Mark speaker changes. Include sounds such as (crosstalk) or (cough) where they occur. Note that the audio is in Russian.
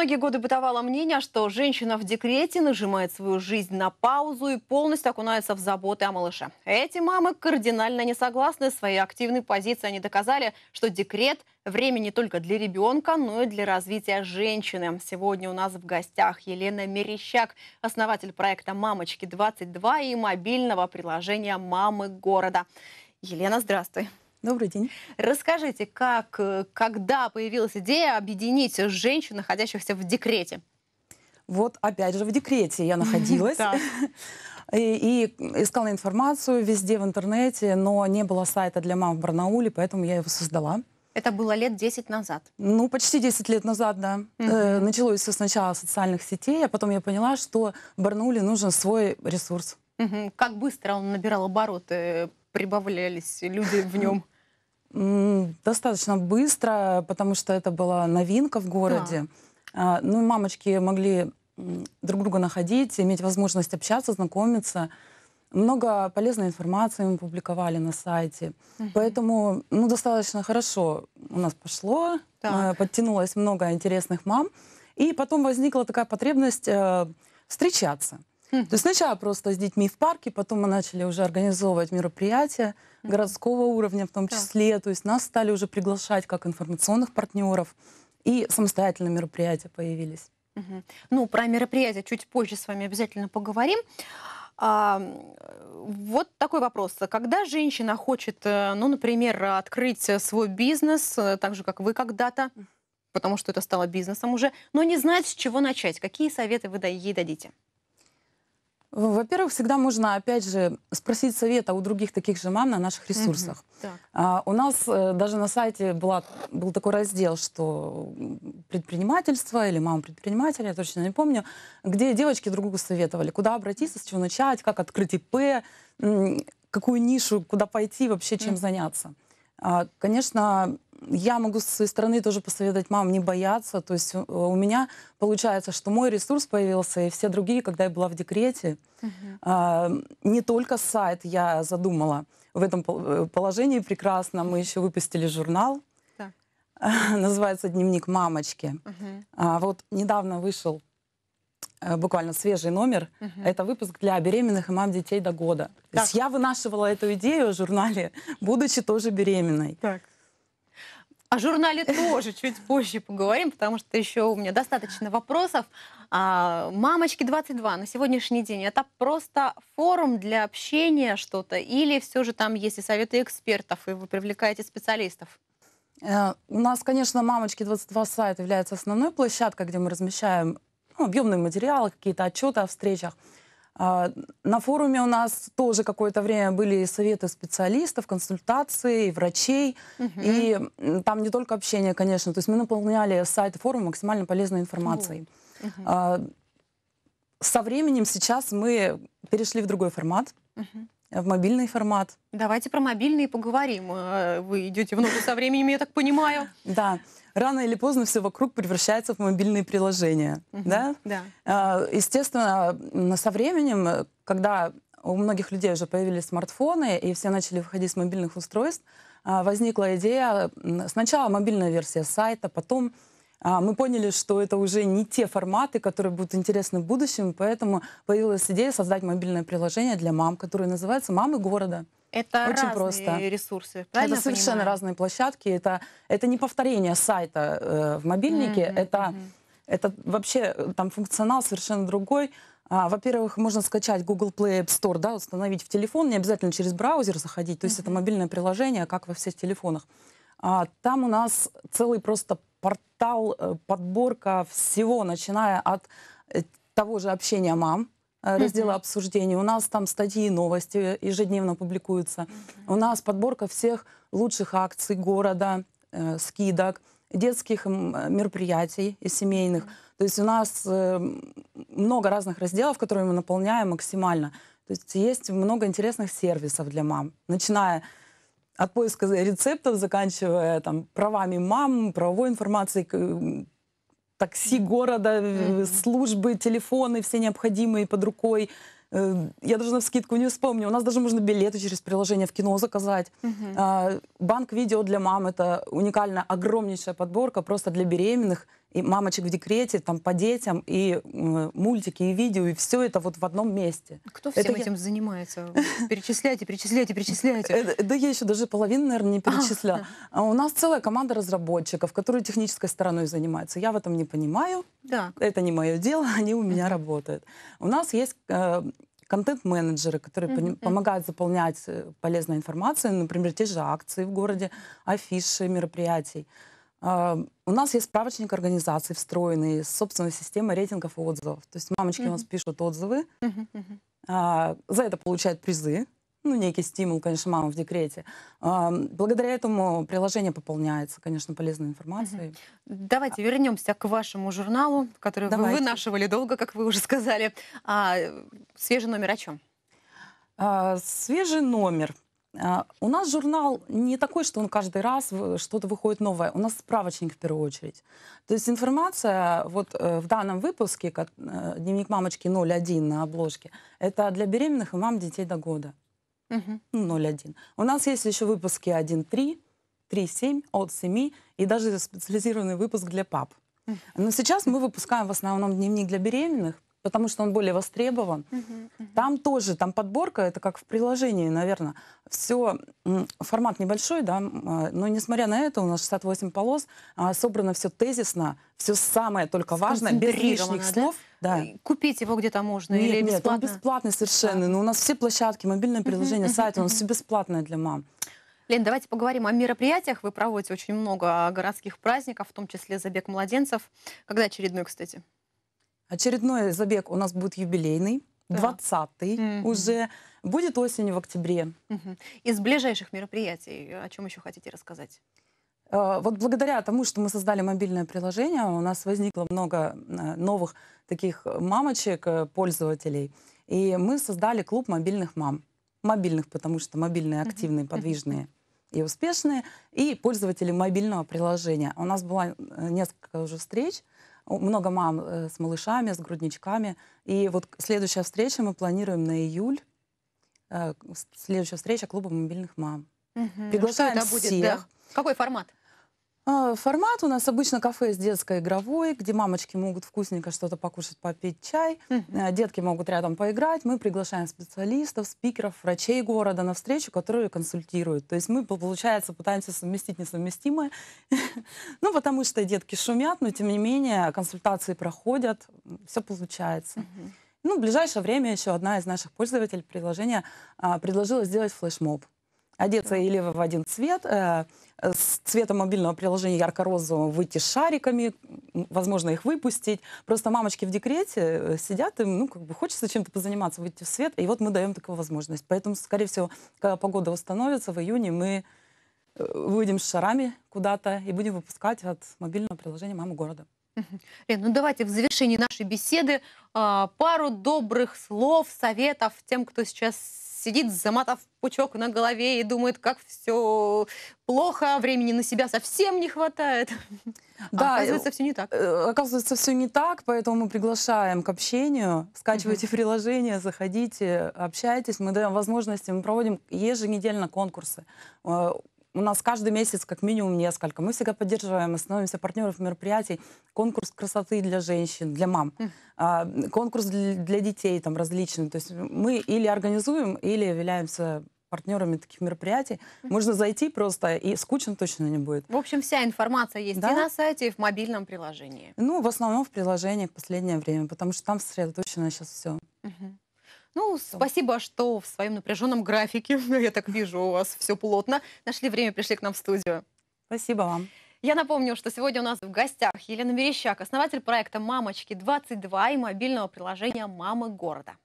Speaker 1: Многие годы бытовало мнение, что женщина в декрете нажимает свою жизнь на паузу и полностью окунается в заботы о малыше. Эти мамы кардинально не согласны. с Своей активной позицией они доказали, что декрет – время не только для ребенка, но и для развития женщины. Сегодня у нас в гостях Елена Мерещак, основатель проекта «Мамочки-22» и мобильного приложения «Мамы города». Елена, здравствуй. Добрый день. Расскажите, как, э, когда появилась идея объединить женщин, находящихся в декрете?
Speaker 2: Вот опять же в декрете я (laughs) находилась. (laughs) И, искала информацию везде в интернете, но не было сайта для мам в Барнауле, поэтому я его создала. Это было лет 10 назад. Ну, почти 10 лет назад, да. Угу. началось все сначала социальных сетей, а потом я поняла, что Барнауле нужен свой ресурс.
Speaker 1: Угу. Как быстро он набирал обороты прибавлялись люди в нем?
Speaker 2: Достаточно быстро, потому что это была новинка в городе. А. Ну, мамочки могли друг друга находить, иметь возможность общаться, знакомиться. Много полезной информации мы публиковали на сайте. Угу. Поэтому ну, достаточно хорошо у нас пошло, так. А, подтянулось много интересных мам. И потом возникла такая потребность э, встречаться. Хм. То есть сначала просто с детьми в парке, потом мы начали уже организовывать мероприятия городского уровня в том числе. Yeah. То есть нас стали уже приглашать как информационных партнеров. И самостоятельно мероприятия появились.
Speaker 1: Ну, про мероприятия чуть позже с вами обязательно поговорим. А, вот такой вопрос. Когда женщина хочет, э, ну, например, открыть э, свой бизнес, э, так же, как вы когда-то, потому что это стало бизнесом уже, но не знает, с чего начать, какие советы вы ей дадите?
Speaker 2: Во-первых, всегда можно, опять же, спросить совета у других таких же мам на наших ресурсах. Угу, так. а, у нас э, даже на сайте была, был такой раздел, что предпринимательство или мама предпринимателя, я точно не помню, где девочки друг другу советовали, куда обратиться, с чего начать, как открыть ИП, какую нишу, куда пойти, вообще чем угу. заняться. А, конечно, я могу со своей стороны тоже посоветовать мам не бояться. То есть э, у меня получается, что мой ресурс появился, и все другие, когда я была в декрете, угу. не только сайт я задумала в этом э, положении прекрасно. Мы еще выпустили журнал, да. (laughs) называется «Дневник мамочки». Угу. вот недавно вышел э, буквально свежий номер. Угу. Это выпуск для беременных и мам детей до года. Так. То есть я вынашивала эту идею в журнале, будучи тоже беременной. Так.
Speaker 1: О журнале тоже чуть позже поговорим, потому что еще у меня достаточно вопросов. А, «Мамочки 22» на сегодняшний день это просто форум для общения что-то или все же там есть и советы экспертов, и вы привлекаете специалистов?
Speaker 2: Э, у нас, конечно, «Мамочки 22» сайт является основной площадкой, где мы размещаем ну, объемные материалы, какие-то отчеты о встречах. А, на форуме у нас тоже какое-то время были советы специалистов, консультации, врачей. Угу. И там не только общение, конечно. То есть мы наполняли сайт форума максимально полезной информацией. Угу. Со временем сейчас мы перешли в другой формат. Угу в мобильный формат. Давайте про мобильные поговорим. Э, вы идете в ногу со временем, я так понимаю. Да. Рано или поздно все вокруг превращается в мобильные приложения. Угу, да? да. Э, естественно, со временем, э, когда у многих людей уже появились смартфоны, и все начали выходить с мобильных устройств, возникла идея сначала мобильная версия сайта, потом а, мы поняли, что это уже не те форматы, которые будут интересны в будущем, поэтому появилась идея создать мобильное приложение для мам, которое называется «Мамы города». Это Очень разные просто. ресурсы, Это совершенно понимаю? разные площадки. Это, это не повторение сайта э, в мобильнике, mm-hmm, это, это вообще э, там функционал совершенно другой. А, во-первых, можно скачать Google Play App Store, да, установить в телефон, не обязательно через браузер заходить, то есть mm-hmm. это мобильное приложение, как во всех телефонах. А, там у нас целый просто портал, э, подборка всего, начиная от э, того же общения мам, э, раздела обсуждений. У нас там статьи и новости ежедневно публикуются. У нас подборка всех лучших акций города, э, скидок, детских мероприятий и семейных. То есть у нас э, много разных разделов, которые мы наполняем максимально. То есть есть много интересных сервисов для мам, начиная от поиска рецептов, заканчивая там правами мам, правовой информации, такси города, mm-hmm. службы, телефоны все необходимые под рукой. Э, я даже на скидку не вспомню. У нас даже можно билеты через приложение в кино заказать. Mm-hmm. Банк видео для мам — это уникальная, огромнейшая подборка просто для беременных — и мамочек в декрете, там по детям, и э, мультики, и видео, и все это вот в одном месте. Кто всем это этим
Speaker 1: я... занимается?
Speaker 2: Перечисляйте, перечисляйте, перечисляйте. Э, э, да я еще даже половину, наверное, не а. перечисляю. А у нас целая команда разработчиков, которые технической стороной занимаются. Я в этом не понимаю. Да. Это не мое дело, (laughs) они у меня работают. У нас есть э, контент-менеджеры, которые mm-hmm. помогают заполнять полезной информацией, например, те же акции в городе, афиши мероприятий. А, у нас есть справочник организаций встроенный, собственная система рейтингов и отзывов. То есть мамочки mm-hmm. у нас пишут отзывы, mm-hmm. А, за это получают призы, ну, некий стимул, конечно, мама в декрете. А, благодаря этому приложение пополняется, конечно, полезной информацией. Давайте вернемся к вашему журналу, который Давайте. вы
Speaker 1: вынашивали долго, как вы уже сказали. А, свежий номер о чем?
Speaker 2: А, свежий номер. А, у нас журнал не такой, что он каждый раз что-то выходит новое. У нас справочник в первую очередь. То есть информация вот э, в данном выпуске, как, э, дневник мамочки 01 на обложке, это для беременных и мам детей до года. Угу. Ну, 0,1. У нас есть еще выпуски 1.3, 3.7, от 7 и даже специализированный выпуск для пап. Но сейчас мы выпускаем в основном дневник для беременных, потому что он более востребован. Uh-huh, uh-huh. Там тоже, там подборка, это как в приложении, наверное. Все, формат небольшой, да, а, но несмотря на это, у нас 68 полос, а, собрано все тезисно, все самое только важное, без лишних да? слов. Да. Купить
Speaker 1: его где-то можно нет, или бесплатно? Нет, он
Speaker 2: бесплатный совершенно. Но у нас все площадки, мобильное приложение, uh-huh, сайт, uh-huh. у нас все бесплатное для мам. Лен, давайте поговорим о мероприятиях.
Speaker 1: Вы проводите очень много городских праздников, в том числе забег младенцев. Когда очередной,
Speaker 2: кстати? Очередной забег у нас будет юбилейный, да. 20-й mm уже. Будет осенью в октябре.
Speaker 1: Из ближайших мероприятий о чем еще хотите
Speaker 2: рассказать? Э, вот благодаря тому, что мы создали мобильное приложение, у нас возникло много э, новых таких мамочек, э, пользователей. И мы создали клуб мобильных мам. Мобильных, потому что мобильные, активные, подвижные и успешные. И пользователи мобильного приложения. У нас было несколько уже встреч много мам э, с малышами, с грудничками. И вот следующая встреча мы планируем на июль. Э, следующая встреча клуба мобильных мам. Угу. Приглашаем Что это будет, Да? Какой формат? А, формат у нас обычно кафе с детской игровой, где мамочки могут вкусненько что-то покушать, попить чай, э, детки могут рядом поиграть. Мы приглашаем специалистов, спикеров, врачей города на встречу, которые консультируют. То есть мы, получается, пытаемся совместить несовместимое. (laughs) ну, потому что детки шумят, но тем не менее консультации проходят, все получается. Ну, в ближайшее время еще одна из наших пользователей приложения а, предложила сделать флешмоб одеться или в один цвет, э, с цветом мобильного приложения ярко-розовым выйти с шариками, возможно, их выпустить. Просто мамочки в декрете э, сидят, им ну, как бы хочется чем-то позаниматься, выйти в свет, и вот мы даем такую возможность. Поэтому, скорее всего, когда погода восстановится в июне мы э, выйдем с шарами куда-то и будем выпускать от мобильного приложения «Мама города».
Speaker 1: Лен, ну давайте в завершении нашей беседы а, пару добрых слов, советов тем, кто сейчас сидит, замотав пучок на голове и думает, как все плохо, времени на себя совсем не хватает. А да, а оказывается,
Speaker 2: все не так. Э, оказывается, все не так, поэтому мы приглашаем к общению. Скачивайте угу. приложение, заходите, общайтесь. Мы даем возможности, мы проводим еженедельно конкурсы. Э, у нас каждый месяц как минимум несколько. Мы всегда поддерживаем, становимся партнеров мероприятий. Конкурс красоты для женщин, для мам. А, конкурс для детей там различный. То есть мы или организуем, или являемся партнерами таких мероприятий. Можно зайти просто, и скучно точно не будет. В
Speaker 1: общем, вся информация есть да? и на сайте, и в мобильном приложении.
Speaker 2: Ну, в основном в приложении в последнее время, потому что там сосредоточено сейчас все.
Speaker 1: Угу. Ну, спасибо, что в своем напряженном графике, (laughs) я так вижу, у вас все плотно, нашли время, пришли к нам в студию. Спасибо вам. Я напомню, что сегодня у нас в гостях Елена Верещак, основатель проекта «Мамочки-22» и мобильного приложения «Мамы города».